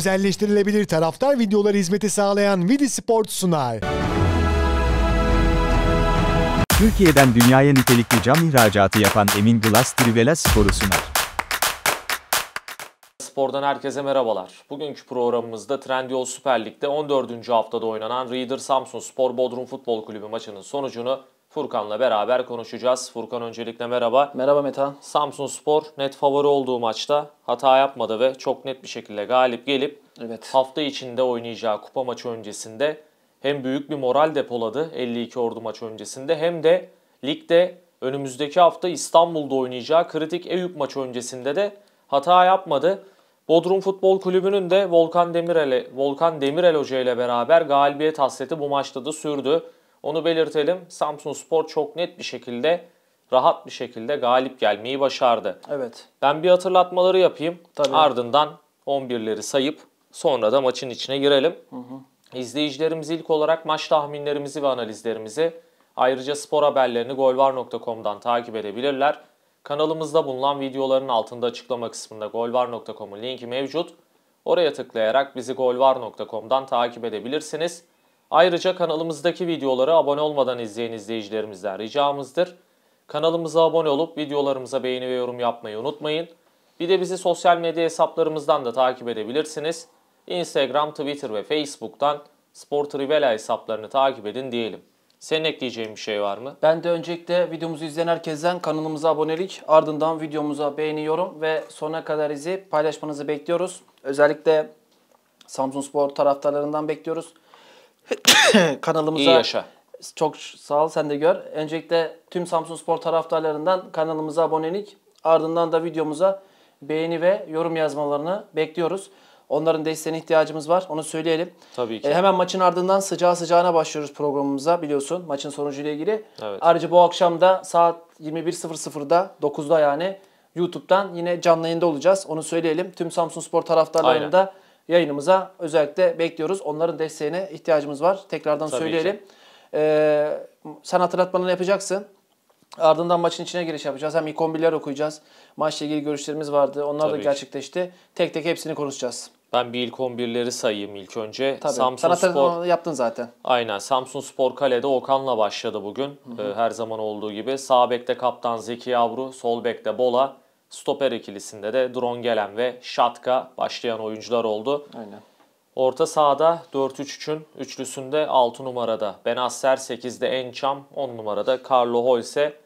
Özelleştirilebilir taraftar videoları hizmeti sağlayan Vidi Sport sunar. Türkiye'den dünyaya nitelikli cam ihracatı yapan Emin Glass Trivela Spor'u sunar. Spor'dan herkese merhabalar. Bugünkü programımızda Trendyol Süper Lig'de 14. haftada oynanan Reader Samsun Spor Bodrum Futbol Kulübü maçının sonucunu Furkan'la beraber konuşacağız. Furkan öncelikle merhaba. Merhaba Metehan. Samsun Spor net favori olduğu maçta hata yapmadı ve çok net bir şekilde galip gelip evet. hafta içinde oynayacağı kupa maçı öncesinde hem büyük bir moral depoladı 52 ordu maçı öncesinde hem de ligde önümüzdeki hafta İstanbul'da oynayacağı kritik Eyüp maçı öncesinde de hata yapmadı. Bodrum Futbol Kulübü'nün de Volkan Demirel, Volkan Demirel Hoca ile beraber galibiyet hasreti bu maçta da sürdü. Onu belirtelim. Samsun Spor çok net bir şekilde rahat bir şekilde galip gelmeyi başardı. Evet. Ben bir hatırlatmaları yapayım. Tabii. Ardından 11'leri sayıp sonra da maçın içine girelim. Hı hı. İzleyicilerimiz ilk olarak maç tahminlerimizi ve analizlerimizi ayrıca spor haberlerini golvar.com'dan takip edebilirler. Kanalımızda bulunan videoların altında açıklama kısmında golvar.com'un linki mevcut. Oraya tıklayarak bizi golvar.com'dan takip edebilirsiniz. Ayrıca kanalımızdaki videoları abone olmadan izleyen izleyicilerimizden ricamızdır. Kanalımıza abone olup videolarımıza beğeni ve yorum yapmayı unutmayın. Bir de bizi sosyal medya hesaplarımızdan da takip edebilirsiniz. Instagram, Twitter ve Facebook'tan Spor Trivela hesaplarını takip edin diyelim. Senin ekleyeceğin bir şey var mı? Ben de öncelikle videomuzu izleyen herkesten kanalımıza abonelik, ardından videomuza beğeni, yorum ve sona kadar izi paylaşmanızı bekliyoruz. Özellikle Samsun Spor taraftarlarından bekliyoruz. kanalımıza. İyi yaşa. Çok sağ ol sen de gör. Öncelikle tüm Samsun Spor taraftarlarından kanalımıza abonelik ardından da videomuza beğeni ve yorum yazmalarını bekliyoruz. Onların desteğine ihtiyacımız var. Onu söyleyelim. Tabii ki. E, hemen maçın ardından sıcağı sıcağına başlıyoruz programımıza biliyorsun. Maçın sonucuyla ilgili. Evet. Ayrıca bu akşam da saat 21.00'da 9'da yani YouTube'dan yine canlı yayında olacağız. Onu söyleyelim. Tüm Samsun Spor taraftarlarını Aynen. da yayınımıza özellikle bekliyoruz. Onların desteğine ihtiyacımız var. Tekrardan Tabii söyleyelim. Ee, sen hatırlatmanı yapacaksın. Ardından maçın içine giriş yapacağız. Hem ilk 11'ler okuyacağız. Maçla ilgili görüşlerimiz vardı. Onlar Tabii da gerçekleşti. Ki. Tek tek hepsini konuşacağız. Ben bir ilk 11'leri sayayım ilk önce. Tabii. Samsun Sana Spor... yaptın zaten. Aynen. Samsun Spor kalede Okan'la başladı bugün. Hı hı. Ee, her zaman olduğu gibi. Sağ bekte kaptan Zeki Yavru, sol bekte Bola, Stoper ikilisinde de Drone Gelen ve Şatka başlayan oyuncular oldu. Aynen. Orta sahada 4-3-3'ün üçlüsünde 6 numarada Benasser 8'de Ençam 10 numarada Carlo Hoyse.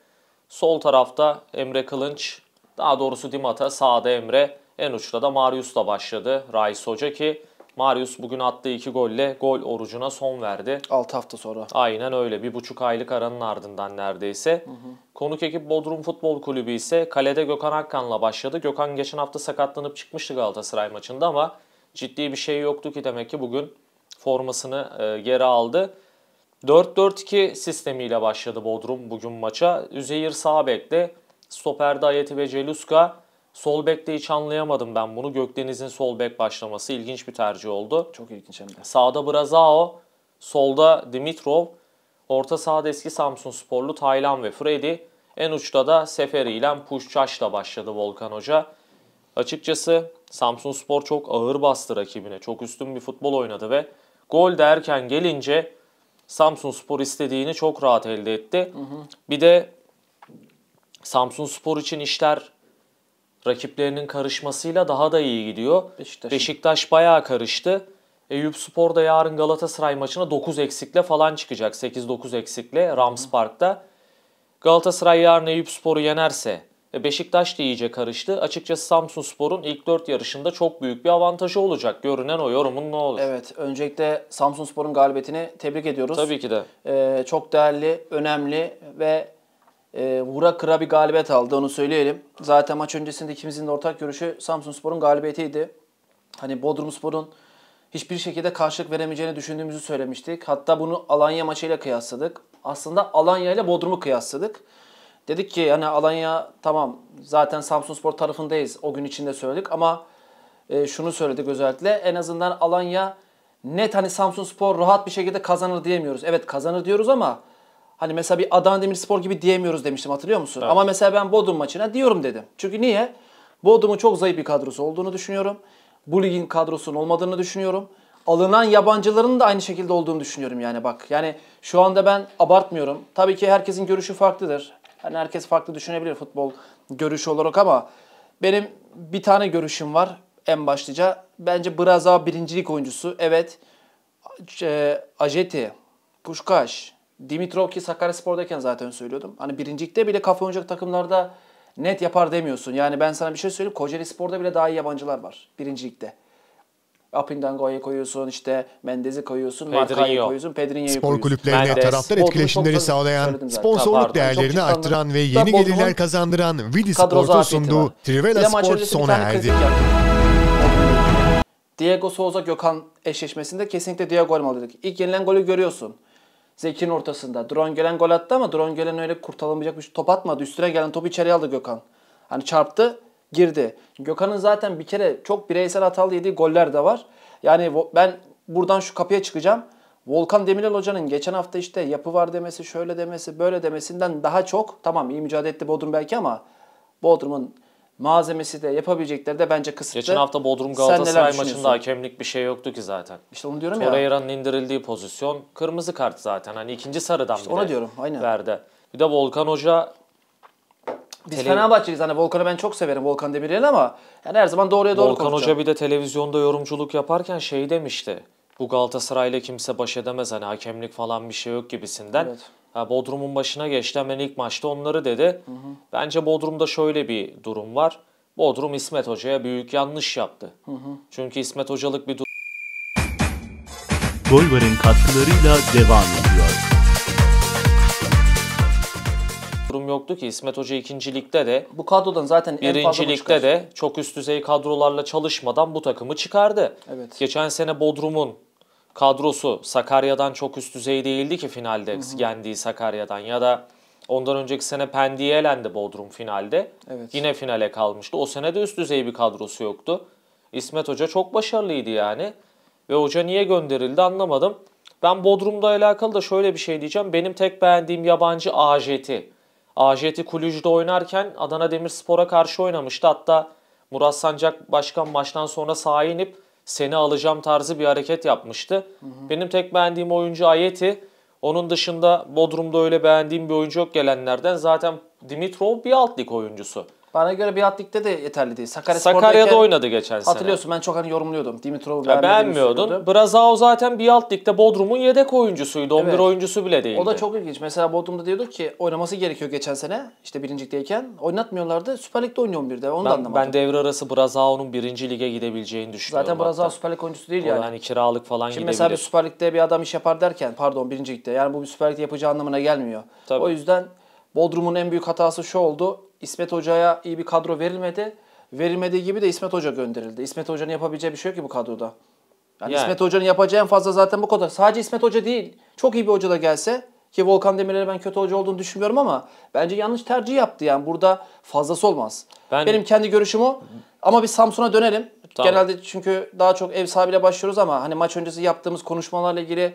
Sol tarafta Emre Kılınç daha doğrusu Dimata sağda Emre en uçta da Marius'la başladı. Rais Hoca ki Marius bugün attığı iki golle gol orucuna son verdi. 6 hafta sonra. Aynen öyle. Bir buçuk aylık aranın ardından neredeyse. Hı hı. Konuk ekip Bodrum Futbol Kulübü ise kalede Gökhan Akkan'la başladı. Gökhan geçen hafta sakatlanıp çıkmıştı Galatasaray maçında ama ciddi bir şey yoktu ki demek ki bugün formasını e, geri aldı. 4-4-2 sistemiyle başladı Bodrum bugün maça. Üzeyir Sağbek'te, stoperde Ayeti ve Celuska, Sol bekte hiç anlayamadım ben bunu. Gökdeniz'in sol bek başlaması ilginç bir tercih oldu. Çok ilginç hem de. Sağda Brazao, solda Dimitrov, orta sahada eski Samsun Sporlu Taylan ve Freddy. En uçta da Seferi ile Puşçaş'la başladı Volkan Hoca. Açıkçası Samsun Spor çok ağır bastı rakibine. Çok üstün bir futbol oynadı ve gol derken gelince Samsun Spor istediğini çok rahat elde etti. Hı hı. Bir de Samsun Spor için işler Rakiplerinin karışmasıyla daha da iyi gidiyor. Beşiktaş, Beşiktaş bayağı karıştı. Eyüp Spor da yarın Galatasaray maçına 9 eksikle falan çıkacak. 8-9 eksikle Rams Park'ta. Galatasaray yarın Eyüp Spor'u yenerse e, Beşiktaş da iyice karıştı. Açıkçası Samsun Spor'un ilk 4 yarışında çok büyük bir avantajı olacak. Görünen o yorumun ne olur? Evet. Öncelikle Samsun Spor'un galibiyetini tebrik ediyoruz. Tabii ki de. Ee, çok değerli, önemli ve e, ee, vura kıra bir galibiyet aldı onu söyleyelim. Zaten maç öncesinde ikimizin de ortak görüşü sporun galibiyetiydi. Hani Bodrum sporun hiçbir şekilde karşılık veremeyeceğini düşündüğümüzü söylemiştik. Hatta bunu Alanya maçıyla kıyasladık. Aslında Alanya ile Bodrum'u kıyasladık. Dedik ki hani Alanya tamam zaten spor tarafındayız o gün içinde söyledik ama e, şunu söyledik özellikle en azından Alanya net hani spor rahat bir şekilde kazanır diyemiyoruz. Evet kazanır diyoruz ama Hani mesela bir Adana Demirspor gibi diyemiyoruz demiştim hatırlıyor musun? Evet. Ama mesela ben Bodrum maçına diyorum dedim. Çünkü niye? Bodrum'un çok zayıf bir kadrosu olduğunu düşünüyorum. Bu ligin kadrosunun olmadığını düşünüyorum. Alınan yabancıların da aynı şekilde olduğunu düşünüyorum yani bak. Yani şu anda ben abartmıyorum. Tabii ki herkesin görüşü farklıdır. Yani herkes farklı düşünebilir futbol görüşü olarak ama benim bir tane görüşüm var en başlıca. Bence Braza birincilik oyuncusu. Evet. E, Ajeti, Puşkaş, Dimitrov ki Sakaryaspor'dayken zaten söylüyordum. Hani birincilikte bile kafa oynayacak takımlarda net yapar demiyorsun. Yani ben sana bir şey söyleyeyim. Kocaeli Spor'da bile daha iyi yabancılar var birincilikte. Apindango'yu koyuyorsun, işte Mendez'i koyuyorsun, Marka'yı koyuyorsun, Pedrinho'yu koyuyorsun. Spor kulüplerine Mendes. taraftar etkileşimleri sağlayan, sponsorluk değerlerini arttıran ve yeni Bozulun, gelirler kazandıran Vidi Sport'un sunduğu Trivela Sport sona erdi. Diego Souza Gökhan eşleşmesinde kesinlikle Diego dedik. İlk yenilen golü görüyorsun. Zeki'nin ortasında. Drone gelen gol attı ama drone gelen öyle kurtarılamayacak bir top atmadı. Üstüne gelen topu içeri aldı Gökhan. Hani çarptı girdi. Gökhan'ın zaten bir kere çok bireysel hatalı yediği goller de var. Yani ben buradan şu kapıya çıkacağım. Volkan Demirel Hoca'nın geçen hafta işte yapı var demesi, şöyle demesi, böyle demesinden daha çok tamam iyi mücadele etti Bodrum belki ama Bodrum'un malzemesi de yapabilecekleri de bence kısıtlı. Geçen hafta Bodrum Galatasaray maçında hakemlik bir şey yoktu ki zaten. İşte onu diyorum Torreira'nın ya. Torreira'nın indirildiği pozisyon kırmızı kart zaten. Hani ikinci sarıdan işte bile ona diyorum, aynen. verdi. Bir de Volkan Hoca biz Tele... Fenerbahçeliyiz. Hani Volkan'ı ben çok severim Volkan Demirel'i ama yani her zaman doğruya doğru Volkan konuşacağım. Hoca bir de televizyonda yorumculuk yaparken şey demişti. Bu Galatasaray'la kimse baş edemez hani hakemlik falan bir şey yok gibisinden. Evet. Ha, Bodrum'un başına geçti hemen ilk maçta onları dedi. Hı hı. Bence Bodrum'da şöyle bir durum var. Bodrum İsmet Hoca'ya büyük yanlış yaptı. Hı hı. Çünkü İsmet Hocalık bir durum. Golvar'ın katkılarıyla devam ediyor. Durum yoktu ki İsmet Hoca ikincilikte de bu kadrodan zaten en fazla birincilikte de çok üst düzey kadrolarla çalışmadan bu takımı çıkardı. Evet. Geçen sene Bodrum'un kadrosu Sakarya'dan çok üst düzey değildi ki finalde hı hı. yendiği Sakarya'dan ya da ondan önceki sene Pendik'e elendi Bodrum finalde. Evet. Yine finale kalmıştı. O sene de üst düzey bir kadrosu yoktu. İsmet Hoca çok başarılıydı yani. Ve hoca niye gönderildi anlamadım. Ben Bodrum'da alakalı da şöyle bir şey diyeceğim. Benim tek beğendiğim yabancı Ajeti. Ajeti Kulüj'de oynarken Adana Demirspor'a karşı oynamıştı. Hatta Murat Sancak Başkan maçtan sonra sahaya inip seni alacağım tarzı bir hareket yapmıştı. Hı hı. Benim tek beğendiğim oyuncu Ayeti. Onun dışında Bodrum'da öyle beğendiğim bir oyuncu yok gelenlerden. Zaten Dimitrov bir alt lig oyuncusu. Bana göre bir atlikte de yeterli değil. Sakarya Sakarya'da oynadı geçen sene. Hatırlıyorsun ben çok hani yorumluyordum. Dimitrov'u beğenmiyordun. Brazao zaten bir alt ligde Bodrum'un yedek oyuncusuydu. 11 evet. oyuncusu bile değildi. O da çok ilginç. Mesela Bodrum'da diyorduk ki oynaması gerekiyor geçen sene. İşte birincikteyken. Oynatmıyorlardı. Süper Lig'de oynuyor 11'de. Onu ben, da anlamadım. Ben devre arası Brazao'nun birinci lige gidebileceğini düşünüyorum. Zaten Brazao Süper Lig oyuncusu değil yani. Yani kiralık falan Şimdi gidebilir. mesela bir Süper Lig'de bir adam iş yapar derken pardon birincilikte. Yani bu bir Süper Lig'de yapacağı anlamına gelmiyor. Tabii. O yüzden Bodrum'un en büyük hatası şu oldu İsmet Hoca'ya iyi bir kadro verilmedi. Verilmediği gibi de İsmet Hoca gönderildi. İsmet Hoca'nın yapabileceği bir şey yok ki bu kadroda. Yani, yani. İsmet Hoca'nın yapacağı en fazla zaten bu kadar. Sadece İsmet Hoca değil. Çok iyi bir hoca da gelse ki Volkan Demirel'e ben kötü hoca olduğunu düşünmüyorum ama bence yanlış tercih yaptı yani. Burada fazlası olmaz. Ben... Benim kendi görüşüm o. Ama biz Samsun'a dönelim. Tamam. Genelde çünkü daha çok ev sahibiyle başlıyoruz ama hani maç öncesi yaptığımız konuşmalarla ilgili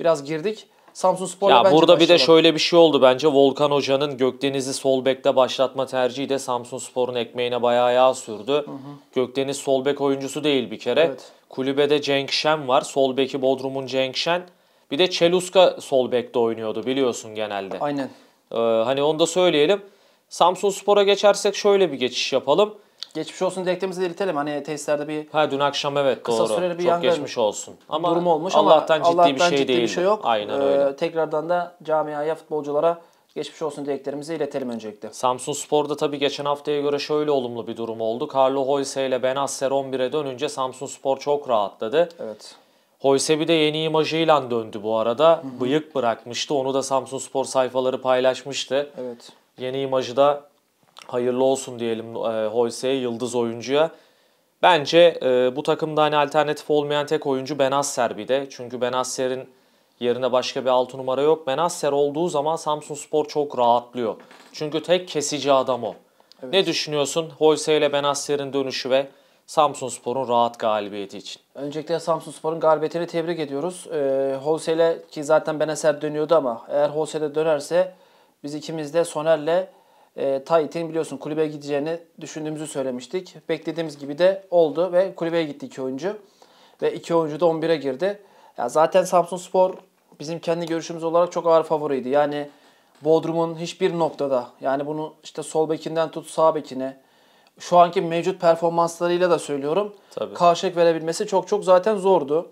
biraz girdik. Samsun Spor'la ya bence burada bir de şöyle bir şey oldu bence Volkan Hoca'nın Gökdeniz'i sol bekte başlatma tercihi de Samsun Spor'un ekmeğine bayağı yağ sürdü. Hı hı. Gökdeniz sol bek oyuncusu değil bir kere. Evet. Kulübede Cenk Şen var. Sol beki Bodrum'un Cenk Şen. Bir de Çeluska sol bekte oynuyordu biliyorsun genelde. Aynen. Ee, hani onu da söyleyelim. Samsun Spor'a geçersek şöyle bir geçiş yapalım geçmiş olsun dileklerimizi de iletelim. Hani tesislerde bir Ha dün akşam evet kısa doğru. Süreli bir Çok geçmiş olsun. Ama durum olmuş Allah'tan ama ciddi bir şey ciddi değil. Bir şey yok. Aynen ee, öyle. Tekrardan da camiaya, futbolculara geçmiş olsun dileklerimizi iletelim öncelikle. Samsun Spor'da tabii geçen haftaya göre şöyle olumlu bir durum oldu. Carlo Hoyse ile Benasser 11'e dönünce Samsun Spor çok rahatladı. Evet. Hoyse bir de yeni imajıyla döndü bu arada. Hı-hı. Bıyık bırakmıştı. Onu da Samsun Spor sayfaları paylaşmıştı. Evet. Yeni imajı da hayırlı olsun diyelim e, Hoyse'ye, yıldız oyuncuya. Bence e, bu takımda hani alternatif olmayan tek oyuncu Benasser bir de. Çünkü Benasser'in yerine başka bir 6 numara yok. Benasser olduğu zaman Samsun Spor çok rahatlıyor. Çünkü tek kesici adam o. Evet. Ne düşünüyorsun Hoyse ile Benasser'in dönüşü ve Samsun Spor'un rahat galibiyeti için? Öncelikle Samsun Spor'un galibiyetini tebrik ediyoruz. Ee, Holse ile ki zaten Benasser dönüyordu ama eğer Holse de dönerse biz ikimiz de Soner'le e, Tait'in biliyorsun kulübe gideceğini düşündüğümüzü söylemiştik. Beklediğimiz gibi de oldu ve kulübeye gitti iki oyuncu. Ve iki oyuncu da 11'e girdi. Ya zaten Samsun Spor bizim kendi görüşümüz olarak çok ağır favoriydi. Yani Bodrum'un hiçbir noktada yani bunu işte sol bekinden tut sağ bekine şu anki mevcut performanslarıyla da söylüyorum. Tabii. Karşılık verebilmesi çok çok zaten zordu.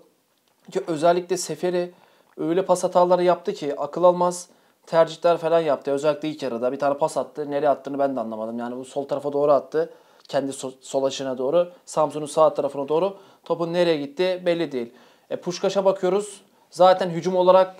Ki özellikle Seferi öyle pas hataları yaptı ki akıl almaz tercihler falan yaptı. Özellikle ilk yarıda bir tane pas attı. Nereye attığını ben de anlamadım. Yani bu sol tarafa doğru attı. Kendi sol açına doğru. Samsun'un sağ tarafına doğru. Topun nereye gitti belli değil. E, Puşkaş'a bakıyoruz. Zaten hücum olarak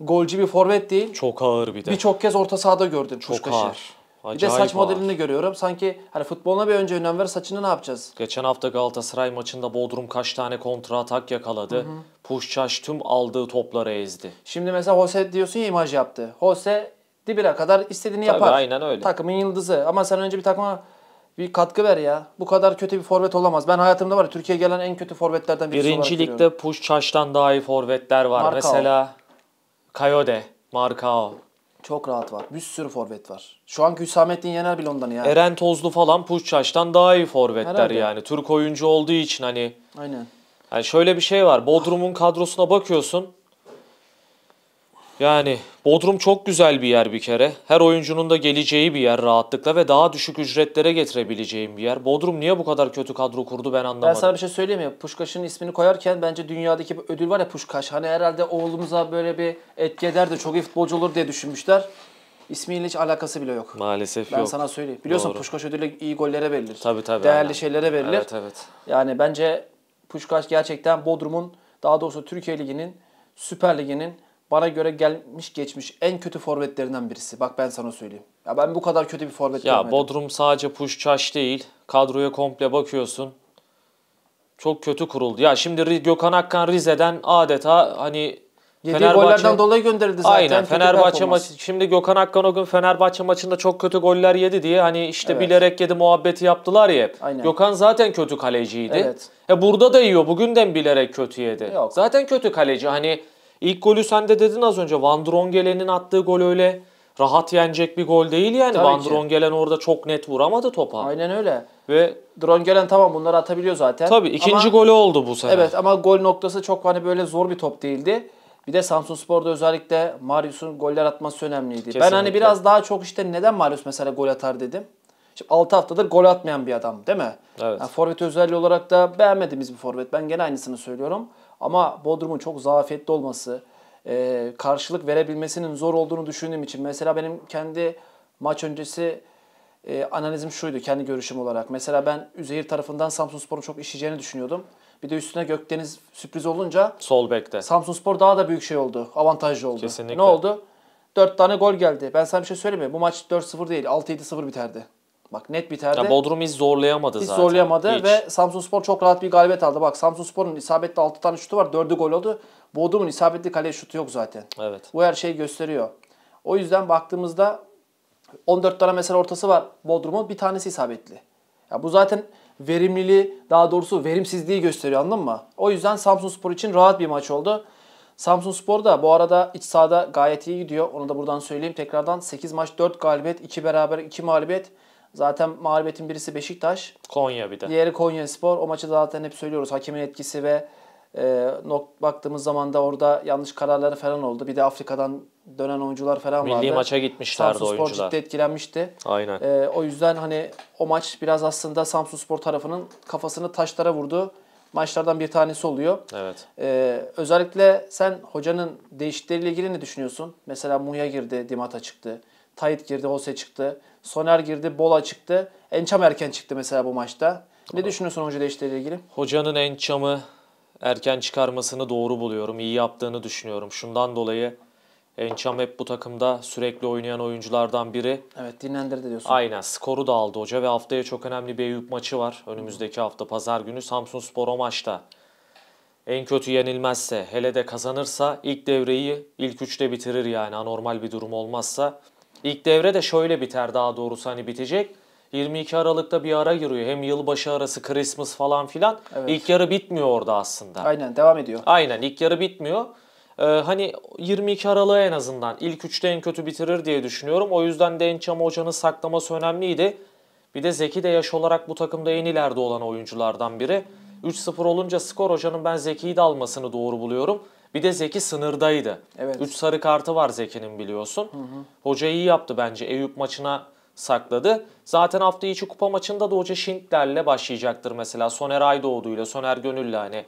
golcü bir forvet değil. Çok ağır bir de. Birçok kez orta sahada gördün Çok ağır. Acayip bir de saç ağır. modelini görüyorum. Sanki hani futboluna bir önce önem ver saçını ne yapacağız? Geçen hafta Galatasaray maçında Bodrum kaç tane kontra atak yakaladı. Hı Puşçaş tüm aldığı topları ezdi. Şimdi mesela Jose diyorsun ya imaj yaptı. Jose dibine kadar istediğini Tabii, yapar. aynen öyle. Takımın yıldızı. Ama sen önce bir takıma bir katkı ver ya. Bu kadar kötü bir forvet olamaz. Ben hayatımda var ya Türkiye'ye gelen en kötü forvetlerden birisi Birinci ligde Puşçaş'tan daha iyi forvetler var. Markao. Mesela Kayode, Markao. Çok rahat var. Bir sürü forvet var. Şu anki Hüsamettin Yener bile ondan yani. Eren Tozlu falan Puşçaş'tan daha iyi forvetler Herhalde. yani. Türk oyuncu olduğu için hani. Aynen. Yani şöyle bir şey var. Bodrum'un kadrosuna bakıyorsun. Yani Bodrum çok güzel bir yer bir kere. Her oyuncunun da geleceği bir yer rahatlıkla ve daha düşük ücretlere getirebileceğim bir yer. Bodrum niye bu kadar kötü kadro kurdu ben anlamadım. Ben sana bir şey söyleyeyim mi? Puşkaş'ın ismini koyarken bence dünyadaki bir ödül var ya Puşkaş. Hani herhalde oğlumuza böyle bir etki eder de çok iyi futbolcu olur diye düşünmüşler. İsmiyle hiç alakası bile yok. Maalesef ben yok. Ben sana söyleyeyim. Biliyorsun Doğru. Puşkaş ödülü iyi gollere verilir. Tabii tabii. Değerli aynen. şeylere verilir. Evet evet. Yani bence Puşkaş gerçekten Bodrum'un daha doğrusu Türkiye Ligi'nin Süper Ligi'nin bana göre gelmiş geçmiş en kötü forvetlerinden birisi. Bak ben sana söyleyeyim. Ya ben bu kadar kötü bir forvet ya, görmedim. Ya Bodrum sadece Puşçaş değil. Kadroya komple bakıyorsun. Çok kötü kuruldu. Ya şimdi Gökhan Akkan Rize'den adeta hani Yediği Fenerbahçe... gollerden dolayı gönderildi zaten. Aynen Fenerbahçe maçı. Şimdi Gökhan Akkan o gün Fenerbahçe maçında çok kötü goller yedi diye hani işte evet. bilerek yedi muhabbeti yaptılar ya. Aynen. Gökhan zaten kötü kaleciydi. Evet. E burada da yiyor. de bilerek kötü yedi. Yok. Zaten kötü kaleci. Hani İlk golü sen de dedin az önce. Van Drongelen'in attığı gol öyle rahat yenecek bir gol değil yani. Tabii Van ki. Drongelen orada çok net vuramadı topa. Aynen öyle. Ve Drongelen tamam bunları atabiliyor zaten. Tabii ikinci ama, golü oldu bu sefer. Evet ama gol noktası çok hani böyle zor bir top değildi. Bir de Samsun Spor'da özellikle Marius'un goller atması önemliydi. Kesinlikle. Ben hani biraz daha çok işte neden Marius mesela gol atar dedim. Şimdi 6 haftadır gol atmayan bir adam değil mi? Evet. Yani forvet özelliği olarak da beğenmediğimiz bir forvet. Ben gene aynısını söylüyorum. Ama Bodrum'un çok zafiyetli olması, e, karşılık verebilmesinin zor olduğunu düşündüğüm için mesela benim kendi maç öncesi e, analizim şuydu kendi görüşüm olarak. Mesela ben Üzeyir tarafından Samsunspor'un çok işleyeceğini düşünüyordum. Bir de üstüne Gökdeniz sürpriz olunca sol bekte. Samsunspor daha da büyük şey oldu. Avantajlı oldu. Kesinlikle. Ne oldu? 4 tane gol geldi. Ben sana bir şey söyleyeyim mi? Bu maç 4-0 değil, 6-7-0 biterdi. Bak net biterdi. Ya Bodrum hiç zorlayamadı hiç zaten. zorlayamadı hiç. ve Spor çok rahat bir galibiyet aldı. Bak Spor'un isabetli 6 tane şutu var. 4'ü gol oldu. Bodrum'un isabetli kaleye şutu yok zaten. Evet. Bu her şeyi gösteriyor. O yüzden baktığımızda 14 tane mesela ortası var Bodrum'un. Bir tanesi isabetli. Ya bu zaten verimliliği daha doğrusu verimsizliği gösteriyor anladın mı? O yüzden Spor için rahat bir maç oldu. Spor da bu arada iç sahada gayet iyi gidiyor. Onu da buradan söyleyeyim tekrardan. 8 maç 4 galibiyet, 2 beraber, 2 mağlubiyet. Zaten mağlubiyetin birisi Beşiktaş. Konya bir de. Diğeri Konya Spor. O maçı zaten hep söylüyoruz. Hakemin etkisi ve e, nok baktığımız zaman da orada yanlış kararları falan oldu. Bir de Afrika'dan dönen oyuncular falan Milli vardı. Milli maça gitmişlerdi Samsun oyuncular. Samsun Spor ciddi etkilenmişti. Aynen. E, o yüzden hani o maç biraz aslında Samsun Spor tarafının kafasını taşlara vurdu. Maçlardan bir tanesi oluyor. Evet. E, özellikle sen hocanın değişiklikleriyle ilgili ne düşünüyorsun? Mesela Muya girdi, Dimata çıktı. Tayit girdi, Hose çıktı. Soner girdi, Bola çıktı. Ençam erken çıktı mesela bu maçta. Ne Aha. düşünüyorsun hoca değişikliğiyle ilgili? Hocanın Ençam'ı erken çıkarmasını doğru buluyorum. İyi yaptığını düşünüyorum. Şundan dolayı Ençam hep bu takımda sürekli oynayan oyunculardan biri. Evet dinlendirdi diyorsun. Aynen skoru da aldı hoca ve haftaya çok önemli bir Eyüp maçı var. Önümüzdeki hafta pazar günü Samsun Spor o maçta. En kötü yenilmezse hele de kazanırsa ilk devreyi ilk üçte bitirir yani anormal bir durum olmazsa. İlk devre de şöyle biter daha doğrusu hani bitecek. 22 Aralık'ta bir ara giriyor. Hem yılbaşı arası, Christmas falan filan. Evet. İlk yarı bitmiyor orada aslında. Aynen devam ediyor. Aynen ilk yarı bitmiyor. Ee, hani 22 Aralık'a en azından ilk üçte en kötü bitirir diye düşünüyorum. O yüzden de Ençam Hoca'nın saklaması önemliydi. Bir de Zeki de yaş olarak bu takımda en ileride olan oyunculardan biri. 3-0 olunca skor hocanın ben Zeki'yi de almasını doğru buluyorum. Bir de Zeki sınırdaydı. Evet. sarı kartı var Zeki'nin biliyorsun. Hı hı. Hoca iyi yaptı bence. Eyüp maçına sakladı. Zaten hafta içi kupa maçında da hoca Şintler'le başlayacaktır mesela. Soner Aydoğdu'yla, Soner Gönül'le hani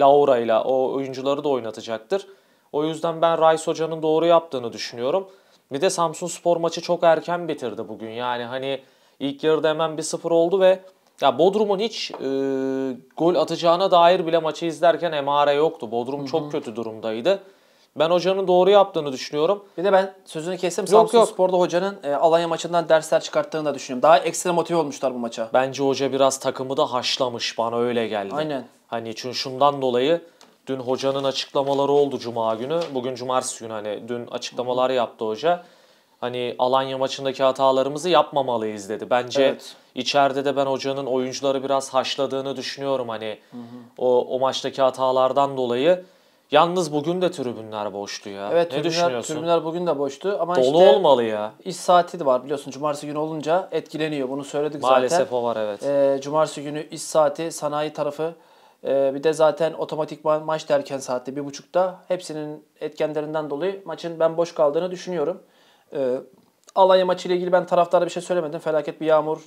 Laura'yla o oyuncuları da oynatacaktır. O yüzden ben Rice Hoca'nın doğru yaptığını düşünüyorum. Bir de Samsun Spor maçı çok erken bitirdi bugün. Yani hani ilk yarıda hemen bir sıfır oldu ve ya Bodrum'un hiç e, gol atacağına dair bile maçı izlerken emare yoktu. Bodrum Hı-hı. çok kötü durumdaydı. Ben hocanın doğru yaptığını düşünüyorum. Bir de ben sözünü kestim. Samsun yok. Spor'da hocanın e, Alanya maçından dersler çıkarttığını da düşünüyorum. Daha ekstra motive olmuşlar bu maça. Bence hoca biraz takımı da haşlamış. Bana öyle geldi. Aynen. Hani çünkü şundan dolayı dün hocanın açıklamaları oldu Cuma günü. Bugün Cumartesi günü hani dün açıklamalar yaptı hoca hani Alanya maçındaki hatalarımızı yapmamalıyız dedi. Bence evet. içeride de ben hocanın oyuncuları biraz haşladığını düşünüyorum hani hı hı. o o maçtaki hatalardan dolayı. Yalnız bugün de tribünler boştu ya. Evet, ne tribünler, düşünüyorsun? Tribünler bugün de boştu ama Dolu işte olmalı ya. İş saati de var biliyorsun. Cumartesi günü olunca etkileniyor. Bunu söyledik Maalesef zaten. Maalesef o var evet. Ee, cumartesi günü iş saati, sanayi tarafı ee, bir de zaten otomatikman maç derken saatte bir buçukta hepsinin etkenlerinden dolayı maçın ben boş kaldığını düşünüyorum. E, Alanya maçıyla ilgili ben taraftara bir şey söylemedim. Felaket bir yağmur,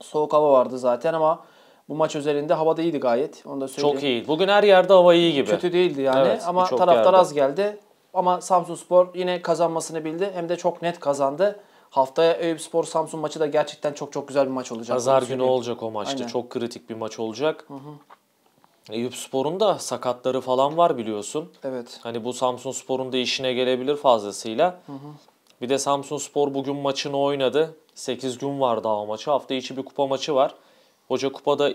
soğuk hava vardı zaten ama bu maç özelinde hava da iyiydi gayet. Onu da söyleyeyim. Çok iyi. Bugün her yerde hava iyi gibi. Kötü değildi yani evet, ama taraftar yerde. az geldi. Ama Samsun Spor yine kazanmasını bildi. Hem de çok net kazandı. Haftaya Eyüp Spor Samsun maçı da gerçekten çok çok güzel bir maç olacak. Pazar günü olacak o maçta. Aynen. Çok kritik bir maç olacak. Hı hı. Eyüp Spor'un da sakatları falan var biliyorsun. Evet. Hani bu Samsun Spor'un da işine gelebilir fazlasıyla. Hı hı. Bir de Samsun Spor bugün maçını oynadı. 8 gün var daha o maçı. Hafta içi bir kupa maçı var. Hoca kupada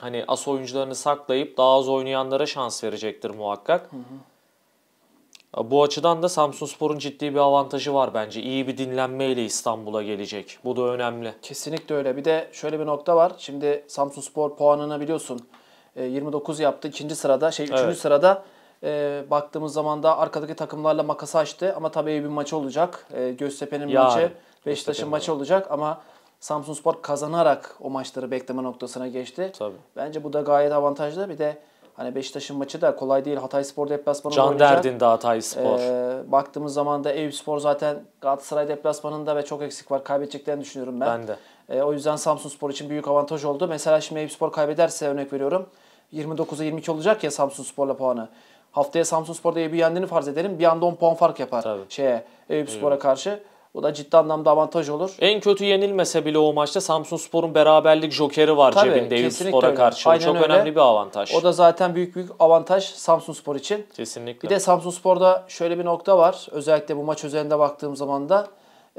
hani as oyuncularını saklayıp daha az oynayanlara şans verecektir muhakkak. Hı hı. Bu açıdan da Samsun Spor'un ciddi bir avantajı var bence. İyi bir dinlenmeyle İstanbul'a gelecek. Bu da önemli. Kesinlikle öyle. Bir de şöyle bir nokta var. Şimdi Samsun Spor puanını biliyorsun. 29 e, yaptı. ikinci sırada, şey 3. Evet. sırada e, baktığımız zaman da arkadaki takımlarla makas açtı. Ama tabii bir maç olacak. E, Göztepe'nin maçı, Beşiktaş'ın maçı olacak ama Samsunspor kazanarak o maçları bekleme noktasına geçti. Tabii. Bence bu da gayet avantajlı. Bir de Hani Beşiktaş'ın maçı da kolay değil. Hatay Spor deplasmanı Can oynayacak. Can derdinde Hatay Spor. Ee, baktığımız zaman da Eyüp Spor zaten Galatasaray deplasmanında ve çok eksik var. Kaybedeceklerini düşünüyorum ben. Ben de. Ee, o yüzden Samsun Spor için büyük avantaj oldu. Mesela şimdi Eyüp Spor kaybederse örnek veriyorum. 29'a 22 olacak ya Samsun Spor'la puanı. Haftaya Samsun Spor'da EBU yendiğini farz edelim. Bir anda 10 puan fark yapar Tabii. şeye EBU Spor'a karşı. Bu da ciddi anlamda avantaj olur. En kötü yenilmese bile o maçta Samsun Spor'un beraberlik jokeri var Tabii, cebinde Eyüp Spor'a karşı. Aynen Çok öyle. önemli bir avantaj. O da zaten büyük büyük avantaj Samsun Spor için. Kesinlikle. Bir de Samsun Spor'da şöyle bir nokta var. Özellikle bu maç üzerinde baktığım zaman da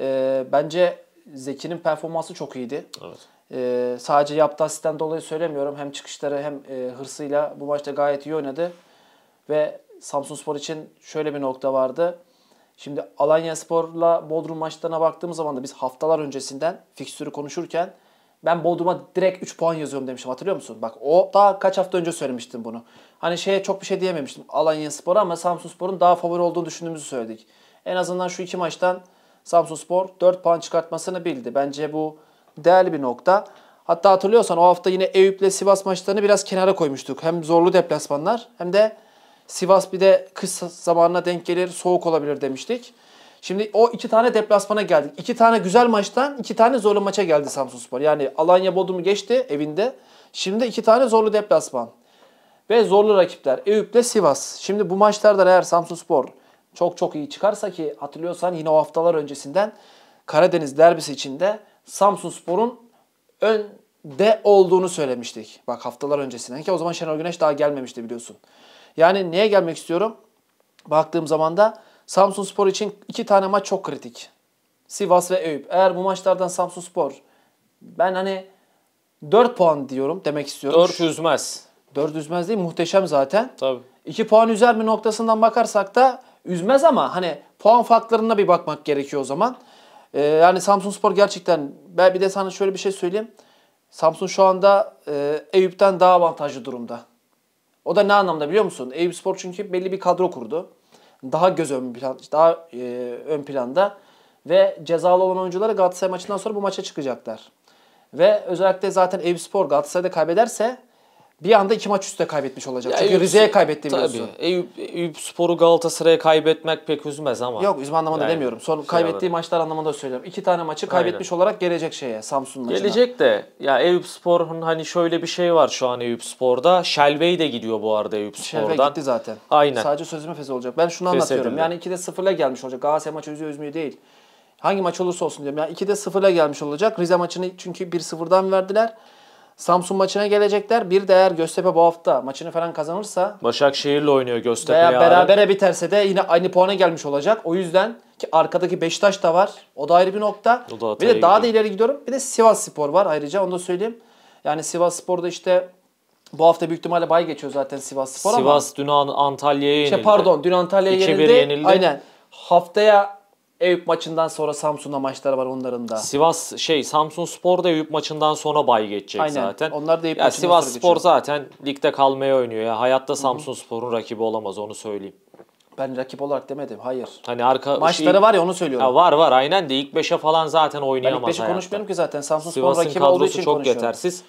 e, bence Zeki'nin performansı çok iyiydi. Evet. E, sadece yaptığı asisten dolayı söylemiyorum. Hem çıkışları hem e, hırsıyla bu maçta gayet iyi oynadı. Ve Spor için şöyle bir nokta vardı. Şimdi Alanya Spor'la Bodrum maçlarına baktığımız zaman da biz haftalar öncesinden fikstürü konuşurken ben Bodrum'a direkt 3 puan yazıyorum demiştim hatırlıyor musun? Bak o daha kaç hafta önce söylemiştim bunu. Hani şeye çok bir şey diyememiştim Alanya Spor'a ama Samsun Spor'un daha favori olduğunu düşündüğümüzü söyledik. En azından şu iki maçtan Samsun Spor 4 puan çıkartmasını bildi. Bence bu değerli bir nokta. Hatta hatırlıyorsan o hafta yine Eyüp'le Sivas maçlarını biraz kenara koymuştuk. Hem zorlu deplasmanlar hem de Sivas bir de kış zamanına denk gelir, soğuk olabilir demiştik. Şimdi o iki tane deplasmana geldik. İki tane güzel maçtan iki tane zorlu maça geldi Spor. Yani Alanya Bodrum'u geçti evinde. Şimdi iki tane zorlu deplasman. Ve zorlu rakipler. Eyüp'le Sivas. Şimdi bu maçlarda eğer Spor çok çok iyi çıkarsa ki hatırlıyorsan yine o haftalar öncesinden Karadeniz derbisi içinde Samsunspor'un önde olduğunu söylemiştik. Bak haftalar öncesinden ki o zaman Şenol Güneş daha gelmemişti biliyorsun. Yani neye gelmek istiyorum? Baktığım zaman da Samsun Spor için iki tane maç çok kritik. Sivas ve Eyüp. Eğer bu maçlardan Samsun Spor ben hani 4 puan diyorum demek istiyorum. 4 üzmez. 4 üzmez değil muhteşem zaten. Tabii. 2 puan üzer mi noktasından bakarsak da üzmez ama hani puan farklarına bir bakmak gerekiyor o zaman. Ee, yani Samsun Spor gerçekten ben bir de sana şöyle bir şey söyleyeyim. Samsun şu anda e, Eyüp'ten daha avantajlı durumda. O da ne anlamda biliyor musun? Eyüp Spor çünkü belli bir kadro kurdu. Daha göz ön plan, daha e, ön planda ve cezalı olan oyuncuları Galatasaray maçından sonra bu maça çıkacaklar. Ve özellikle zaten Eyüp Spor Galatasaray'da kaybederse bir anda iki maç üstte kaybetmiş olacak. Ya Çünkü Rize'ye kaybetti biliyorsun. Tabii. Eyüp, Spor'u Galatasaray'a kaybetmek pek üzmez ama. Yok üzme anlamında yani, demiyorum. Son şey kaybettiği olarak. maçlar anlamında söylüyorum. İki tane maçı kaybetmiş Aynen. olarak gelecek şeye Samsun maçına. Gelecek de ya Eyüp Spor'un hani şöyle bir şey var şu an Eyüp Spor'da. Şelvey de gidiyor bu arada Eyüp Spor'dan. Şelvey gitti zaten. Aynen. Sadece sözüme fez olacak. Ben şunu anlatıyorum. Edildi. Yani 2'de sıfırla gelmiş olacak. Galatasaray maçı üzüyor üzmüyor değil. Hangi maç olursa olsun diyorum. Yani 2'de sıfırla gelmiş olacak. Rize maçını çünkü 1-0'dan verdiler. Samsun maçına gelecekler. Bir de Göztepe bu hafta maçını falan kazanırsa Başakşehir'le oynuyor Göztepe veya yarın. berabere biterse de yine aynı puana gelmiş olacak. O yüzden ki arkadaki Beşiktaş da var. O da ayrı bir nokta. O da bir de daha da ileri gidiyorum. Bir de Sivas Spor var ayrıca onu da söyleyeyim. Yani Sivas Spor'da işte bu hafta büyük ihtimalle bay geçiyor zaten Sivas Spor Sivas ama. Sivas dün Antalya'ya şey, yenildi. İşte pardon dün Antalya'ya yenildi. yenildi. Aynen. Haftaya Eyüp maçından sonra Samsun'da maçları var onların da. Sivas şey Samsun Spor da Eyüp maçından sonra bay geçecek Aynen. zaten. Onlar da Eyüp ya Sivas Spor geçiyor. zaten ligde kalmaya oynuyor ya. Hayatta Samsun Spor'un rakibi olamaz onu söyleyeyim. Ben rakip olarak demedim. Hayır. Hani arka şey- maçları şey, var ya onu söylüyorum. Ya var var aynen de ilk 5'e falan zaten oynayamaz. Ben ilk 5'e konuşmuyorum ki zaten. Samsun Sivas'ın Spor rakibi olduğu için çok yetersiz.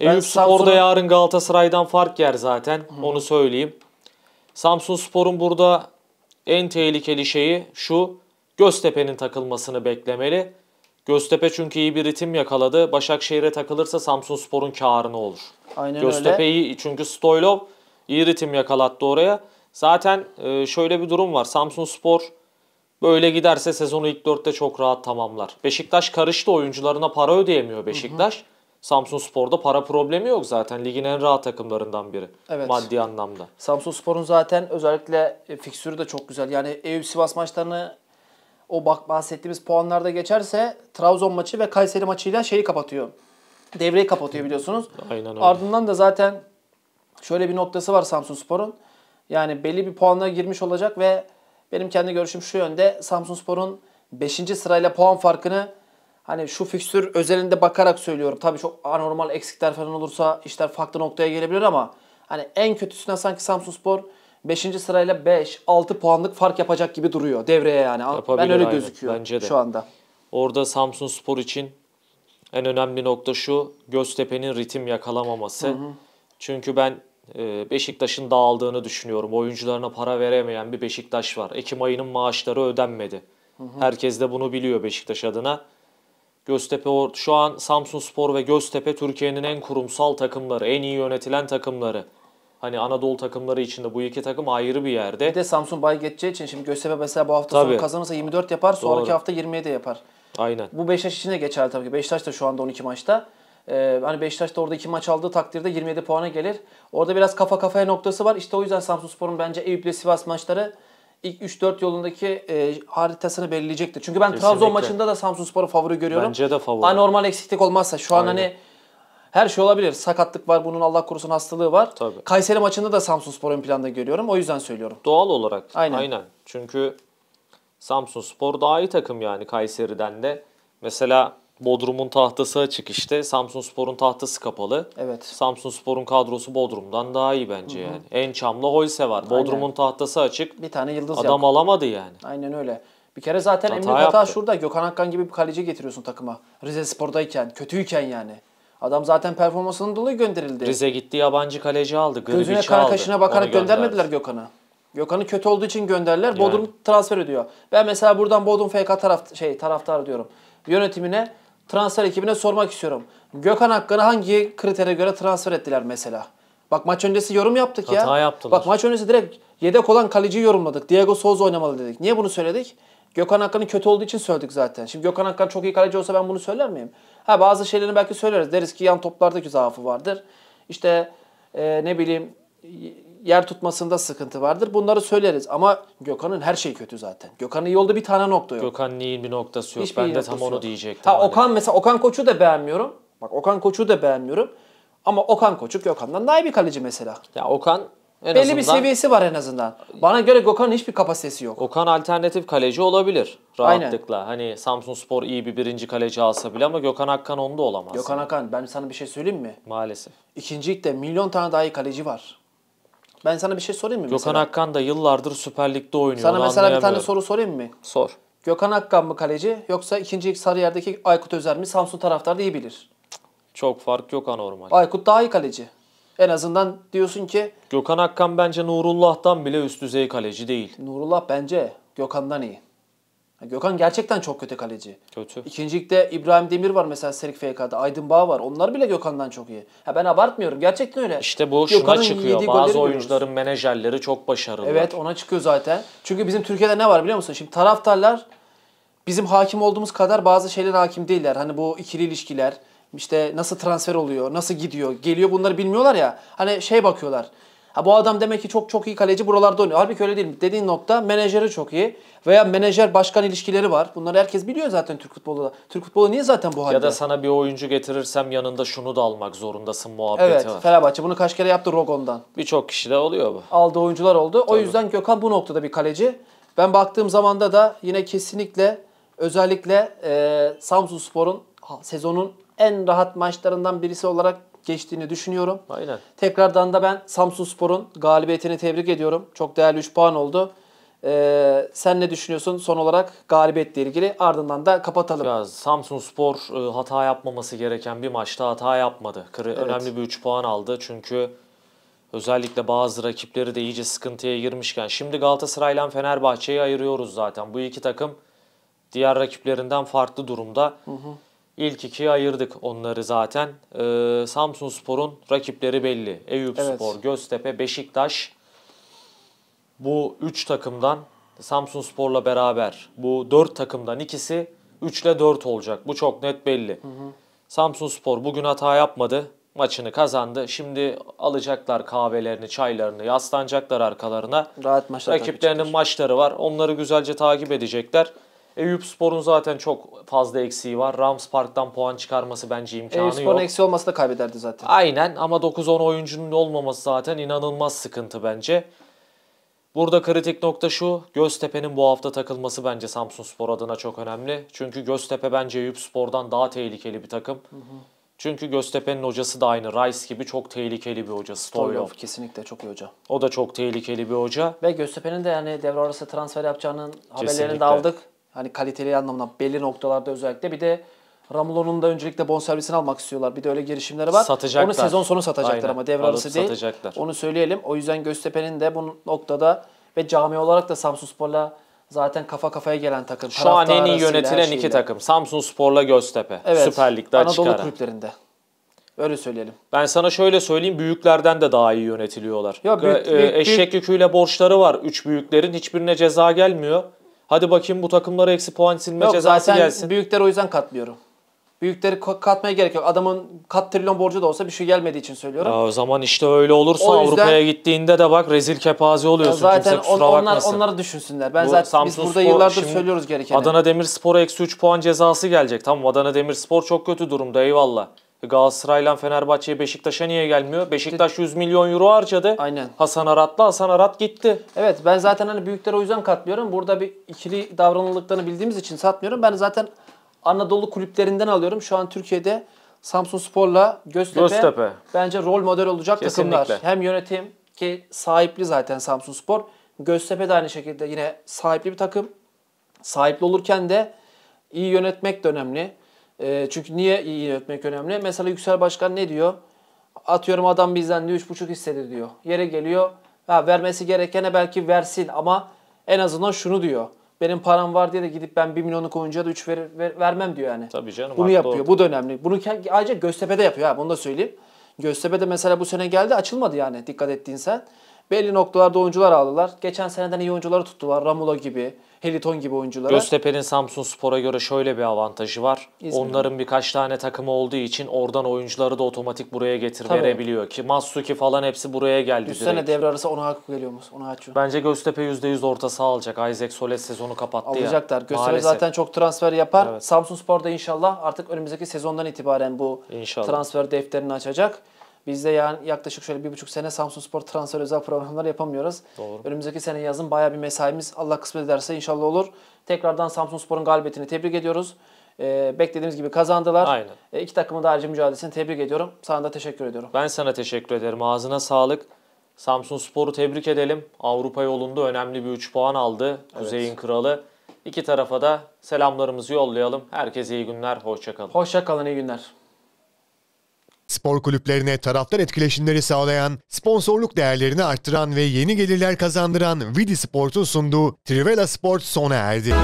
Eyüp Spor'da yarın Galatasaray'dan fark yer zaten. hı Onu söyleyeyim. Samsun Spor'un burada en tehlikeli şeyi şu. Göztepe'nin takılmasını beklemeli. Göztepe çünkü iyi bir ritim yakaladı. Başakşehir'e takılırsa Spor'un karını olur. Aynen Göztepe öyle. iyi çünkü Stoylov iyi ritim yakalattı oraya. Zaten e, şöyle bir durum var. Spor böyle giderse sezonu ilk dörtte çok rahat tamamlar. Beşiktaş karıştı oyuncularına para ödeyemiyor Beşiktaş. Hı hı. Samsun Spor'da para problemi yok zaten. Ligin en rahat takımlarından biri evet. maddi anlamda. Samsun Spor'un zaten özellikle e, fikstürü de çok güzel. Yani Eyüp Sivas maçlarını o bak bahsettiğimiz puanlarda geçerse Trabzon maçı ve Kayseri maçıyla şeyi kapatıyor. Devreyi kapatıyor biliyorsunuz. Aynen öyle. Ardından da zaten şöyle bir noktası var Samsun Spor'un. Yani belli bir puanla girmiş olacak ve benim kendi görüşüm şu yönde. Samsun Spor'un 5. sırayla puan farkını hani şu fikstür özelinde bakarak söylüyorum. Tabii çok anormal eksikler falan olursa işler farklı noktaya gelebilir ama hani en kötüsüne sanki Samsun Spor 5. sırayla 5, 6 puanlık fark yapacak gibi duruyor devreye yani. Yapabilir, ben öyle aynen. gözüküyor Bence de. şu anda. Orada Samsun Spor için en önemli nokta şu Göztepe'nin ritim yakalamaması. Hı hı. Çünkü ben e, Beşiktaş'ın dağıldığını düşünüyorum. Oyuncularına para veremeyen bir Beşiktaş var. Ekim ayının maaşları ödenmedi. Hı hı. Herkes de bunu biliyor Beşiktaş adına. Göztepe şu an Samsun Spor ve Göztepe Türkiye'nin en kurumsal takımları, en iyi yönetilen takımları. Hani Anadolu takımları içinde bu iki takım ayrı bir yerde. Bir de Samsun bay geçeceği için şimdi Göztepe mesela bu hafta tabii. sonu kazanırsa 24 yapar, sonraki Doğru. hafta 27 yapar. Aynen. Bu Beşiktaş için de geçerli tabii ki. Beşiktaş da şu anda 12 maçta. Ee, hani Beşiktaş da orada iki maç aldığı takdirde 27 puana gelir. Orada biraz kafa kafaya noktası var. İşte o yüzden sporun bence Eyüp ile Sivas maçları ilk 3-4 yolundaki e, haritasını belirleyecektir. Çünkü ben Kesinlikle. Trabzon maçında da sporu favori görüyorum. Bence de favori. Anormal eksiklik olmazsa şu an Aynen. hani her şey olabilir. Sakatlık var, bunun Allah korusun hastalığı var. Tabii. Kayseri maçında da Samsun Spor ön planda görüyorum. O yüzden söylüyorum. Doğal olarak. Aynen. Aynen. Çünkü Samsun Spor daha iyi takım yani Kayseri'den de. Mesela Bodrum'un tahtası açık işte. Samsun Spor'un tahtası kapalı. Evet. Samsun Spor'un kadrosu Bodrum'dan daha iyi bence Hı-hı. yani. En çamlı Hoyse var. Bodrum'un tahtası açık. Bir tane yıldız Adam yok. alamadı yani. Aynen öyle. Bir kere zaten hata en büyük hata yaptı. şurada. Gökhan Hakkan gibi bir kaleci getiriyorsun takıma. Rize Spor'dayken, kötüyken yani. Adam zaten performansının dolayı gönderildi. Rize gitti yabancı kaleci aldı. Gribic'i Gözüne kara kaşına bakarak göndermediler gönderdi. Gökhan'ı. Gökhan'ı kötü olduğu için gönderdiler. Yani. transfer ediyor. Ben mesela buradan Bodrum FK taraf şey taraftarı diyorum. Yönetimine, transfer ekibine sormak istiyorum. Gökhan Hakkı'nı hangi kritere göre transfer ettiler mesela? Bak maç öncesi yorum yaptık Hata ya. Hata yaptılar. Bak maç öncesi direkt yedek olan kaleciyi yorumladık. Diego Souza oynamalı dedik. Niye bunu söyledik? Gökhan Hakkı'nın kötü olduğu için söyledik zaten. Şimdi Gökhan Hakkı çok iyi kaleci olsa ben bunu söyler miyim? Ha bazı şeylerini belki söyleriz. Deriz ki yan toplardaki zaafı vardır. İşte e, ne bileyim yer tutmasında sıkıntı vardır. Bunları söyleriz ama Gökhan'ın her şeyi kötü zaten. Gökhan'ın yolda bir tane nokta yok. Gökhan'ın iyi bir noktası yok. Hiçbir ben de tam onu yok. diyecektim. Ha hani. Okan mesela Okan Koç'u da beğenmiyorum. Bak Okan Koç'u da beğenmiyorum. Ama Okan Koçuk Gökhan'dan daha iyi bir kaleci mesela. Ya Okan en Belli bir seviyesi var en azından. Bana göre Gökhan'ın hiçbir kapasitesi yok. Gökhan alternatif kaleci olabilir rahatlıkla. Aynen. Hani Samsun Spor iyi bir birinci kaleci alsa bile ama Gökhan Akkan onda olamaz. Gökhan Akkan ben sana bir şey söyleyeyim mi? Maalesef. İkinci ligde milyon tane daha iyi kaleci var. Ben sana bir şey sorayım mı? Gökhan mesela? Akkan da yıllardır Süper Lig'de oynuyor. Sana mesela bir tane soru sorayım mı? Sor. Gökhan Akkan mı kaleci yoksa ikinci lig Sarıyer'deki Aykut Özer mi? Samsun taraftarı iyi bilir. Çok fark yok anormal. Aykut daha iyi kaleci. En azından diyorsun ki... Gökhan Akkan bence Nurullah'tan bile üst düzey kaleci değil. Nurullah bence Gökhan'dan iyi. Gökhan gerçekten çok kötü kaleci. Kötü. İkincilikte İbrahim Demir var mesela Serik FK'da. Aydın Bağ var. Onlar bile Gökhan'dan çok iyi. Ha ben abartmıyorum. Gerçekten öyle. İşte bu Gökhan'ın şuna çıkıyor. Bazı oyuncuların görüyoruz. menajerleri çok başarılı. Evet ona çıkıyor zaten. Çünkü bizim Türkiye'de ne var biliyor musun? Şimdi taraftarlar bizim hakim olduğumuz kadar bazı şeyler hakim değiller. Hani bu ikili ilişkiler, işte nasıl transfer oluyor, nasıl gidiyor, geliyor bunları bilmiyorlar ya. Hani şey bakıyorlar. Ha bu adam demek ki çok çok iyi kaleci buralarda oynuyor. Halbuki öyle değil. Dediğin nokta menajeri çok iyi veya menajer başkan ilişkileri var. Bunları herkes biliyor zaten Türk futbolunda. Türk futbolu niye zaten bu halde? Ya da sana bir oyuncu getirirsem yanında şunu da almak zorundasın muhabbeti evet, var. Evet Fenerbahçe bunu kaç kere yaptı Rogon'dan. Birçok kişi de oluyor bu. Aldı oyuncular oldu. Tabii. O yüzden Gökhan bu noktada bir kaleci. Ben baktığım zamanda da yine kesinlikle özellikle e, Samsun Spor'un sezonun en rahat maçlarından birisi olarak geçtiğini düşünüyorum. Aynen. Tekrardan da ben Samsun Spor'un galibiyetini tebrik ediyorum. Çok değerli 3 puan oldu. Ee, sen ne düşünüyorsun son olarak galibiyetle ilgili ardından da kapatalım. Ya, Samsun Spor e, hata yapmaması gereken bir maçta hata yapmadı. Kırı evet. Önemli bir 3 puan aldı çünkü özellikle bazı rakipleri de iyice sıkıntıya girmişken. Şimdi Galatasaray'la Fenerbahçe'yi ayırıyoruz zaten. Bu iki takım diğer rakiplerinden farklı durumda. Hı hı. İlk ikiye ayırdık onları zaten. Ee, Samsun Spor'un rakipleri belli. Eyüp evet. Spor, Göztepe, Beşiktaş. Bu üç takımdan Samsun Spor'la beraber bu dört takımdan ikisi 3 ile 4 olacak. Bu çok net belli. Hı hı. Samsun Spor bugün hata yapmadı. Maçını kazandı. Şimdi alacaklar kahvelerini, çaylarını, yaslanacaklar arkalarına. Rahat maçlar Rakiplerinin maçları var. Onları güzelce takip edecekler. Eyüp Spor'un zaten çok fazla eksiği var. Rams Park'tan puan çıkarması bence imkanı Eyüp Spor'un yok. Eyüp eksiği olması da kaybederdi zaten. Aynen ama 9-10 oyuncunun olmaması zaten inanılmaz sıkıntı bence. Burada kritik nokta şu, Göztepe'nin bu hafta takılması bence Samsun Spor adına çok önemli. Çünkü Göztepe bence Eyüp Spor'dan daha tehlikeli bir takım. Hı hı. Çünkü Göztepe'nin hocası da aynı. Rice gibi çok tehlikeli bir hoca. Stoylov kesinlikle çok iyi hoca. O da çok tehlikeli bir hoca. Ve Göztepe'nin de yani devre arası transfer yapacağının kesinlikle. haberlerini de aldık. Hani kaliteli anlamda belli noktalarda özellikle. Bir de Ramulo'nun da öncelikle bonservisini almak istiyorlar. Bir de öyle girişimleri var. Satacaklar. Onu sezon sonu satacaklar Aynen. ama devre arası değil. Satacaklar. Onu söyleyelim. O yüzden Göztepe'nin de bu noktada ve cami olarak da Samsunspor'la zaten kafa kafaya gelen takım. Şu an en iyi yönetilen iki takım. Samsun Spor'la Göztepe. Evet, Süper Lig'den Anadolu çıkaran. kulüplerinde. Öyle söyleyelim. Ben sana şöyle söyleyeyim büyüklerden de daha iyi yönetiliyorlar. Ya büyük, e, büyük, Eşek yüküyle borçları var üç büyüklerin hiçbirine ceza gelmiyor. Hadi bakayım bu takımlara eksi puan silme yok, cezası zaten gelsin. Büyükleri o yüzden katlıyorum. Büyükleri katmaya gerek yok. Adamın kat trilyon borcu da olsa bir şey gelmediği için söylüyorum. Ya o zaman işte öyle olursa yüzden, Avrupa'ya gittiğinde de bak rezil kepaze oluyorsun. Ya zaten Kimse on, onlar, onları düşünsünler. Ben Bu, zaten Samsun biz burada Spor, yıllardır söylüyoruz gerekeni. Adana Demirspor'a eksi 3 puan cezası gelecek. Tamam Adana Demirspor çok kötü durumda eyvallah. Galatasaray'la Fenerbahçe'ye Beşiktaş'a niye gelmiyor? Beşiktaş 100 milyon euro harcadı. Aynen. Hasan Arat'la Hasan Arat gitti. Evet ben zaten hani büyüklere o yüzden katmıyorum. Burada bir ikili davranıldıklarını bildiğimiz için satmıyorum. Ben zaten Anadolu kulüplerinden alıyorum. Şu an Türkiye'de Samsun Spor'la Göztepe, Göztepe. bence rol model olacak Kesinlikle. takımlar. Hem yönetim ki sahipli zaten Samsun Spor. Göztepe de aynı şekilde yine sahipli bir takım. Sahipli olurken de iyi yönetmek de önemli. E, çünkü niye iyi yönetmek önemli? Mesela Yüksel Başkan ne diyor? Atıyorum adam bizden diyor 3,5 hissedir diyor. Yere geliyor ha, vermesi gerekene belki versin ama en azından şunu diyor. Benim param var diye de gidip ben 1 milyonluk oyuncuya da 3 verir, ver, vermem diyor yani. Tabii canım. Bunu yapıyor. Orada. Bu da önemli. Bunu ayrıca Göztepe'de yapıyor. Ha, bunu da söyleyeyim. Göztepe'de mesela bu sene geldi açılmadı yani dikkat ettiğin sen. Belli noktalarda oyuncular aldılar. Geçen seneden iyi oyuncuları tuttular. Ramula gibi, Heliton gibi oyunculara. Göztepe'nin Samsun Spor'a göre şöyle bir avantajı var. İzmir Onların birkaç tane takımı olduğu için oradan oyuncuları da otomatik buraya getir Tabii. verebiliyor ki Masuki falan hepsi buraya geldi Üst direkt. sene devre arası ona hakkı geliyor musun? Ona açıyor. Bence Göztepe %100 orta saha alacak. Isaac Soles sezonu kapattı ya. Alacaklar. Göztepe Maalesef. zaten çok transfer yapar. Evet. Samsun Spor da inşallah artık önümüzdeki sezondan itibaren bu İnşallah. transfer defterini açacak. Biz de yani yaklaşık şöyle bir buçuk sene Samsun Spor transfer özel programları yapamıyoruz. Doğru. Önümüzdeki sene yazın bayağı bir mesaimiz Allah kısmet ederse inşallah olur. Tekrardan Samsun Spor'un galibiyetini tebrik ediyoruz. E, beklediğimiz gibi kazandılar. Aynen. E, iki takımın da ayrıca mücadelesini tebrik ediyorum. Sana da teşekkür ediyorum. Ben sana teşekkür ederim. Ağzına sağlık. Samsun Spor'u tebrik edelim. Avrupa yolunda önemli bir 3 puan aldı evet. Kuzey'in kralı. İki tarafa da selamlarımızı yollayalım. Herkese iyi günler, hoşçakalın. Hoşçakalın, iyi günler. Spor kulüplerine taraftar etkileşimleri sağlayan, sponsorluk değerlerini arttıran ve yeni gelirler kazandıran Vidi Sport'un sunduğu Trivela Sport sona erdi.